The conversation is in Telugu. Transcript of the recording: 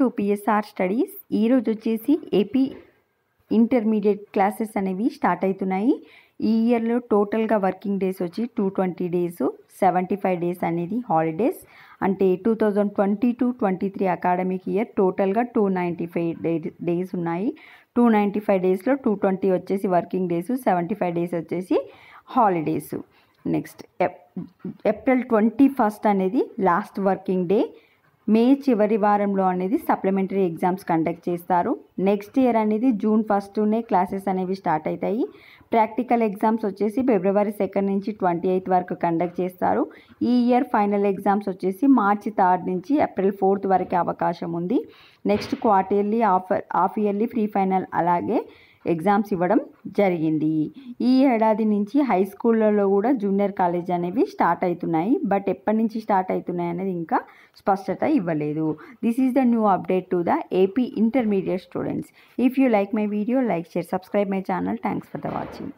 టు పిఎస్ఆర్ స్టడీస్ ఈరోజు వచ్చేసి ఏపీ ఇంటర్మీడియట్ క్లాసెస్ అనేవి స్టార్ట్ అవుతున్నాయి ఈ ఇయర్లో టోటల్గా వర్కింగ్ డేస్ వచ్చి two twenty days seventy five days అనేది హాలిడేస్ అంటే two thousand twenty two twenty three academic year టోటల్గా టూ నైంటీ ఫైవ్ డేస్ ఉన్నాయి టూ నైంటీ ఫైవ్ డేస్లో టూ ట్వంటీ వచ్చేసి working days seventy five days వచ్చేసి holidays next April twenty first అనేది లాస్ట్ వర్కింగ్ డే మే చివరి వారంలో అనేది సప్లిమెంటరీ ఎగ్జామ్స్ కండక్ట్ చేస్తారు నెక్స్ట్ ఇయర్ అనేది జూన్ ఫస్ట్నే క్లాసెస్ అనేవి స్టార్ట్ అవుతాయి ప్రాక్టికల్ ఎగ్జామ్స్ వచ్చేసి ఫిబ్రవరి సెకండ్ నుంచి ట్వంటీ ఎయిత్ వరకు కండక్ట్ చేస్తారు ఈ ఇయర్ ఫైనల్ ఎగ్జామ్స్ వచ్చేసి మార్చి థర్డ్ నుంచి ఏప్రిల్ ఫోర్త్ వరకు అవకాశం ఉంది next quarterly half half yearly pre final అలాగే ఎగ్జామ్స్ ఇవ్వడం జరిగింది ఈ ఏడాది నుంచి హై స్కూళ్ళలో కూడా జూనియర్ కాలేజ్ అనేవి స్టార్ట్ అవుతున్నాయి బట్ ఎప్పటి నుంచి స్టార్ట్ అవుతున్నాయి అనేది ఇంకా స్పష్టత ఇవ్వలేదు this is the new update to the AP intermediate students if you like my video like share subscribe my channel thanks for the watching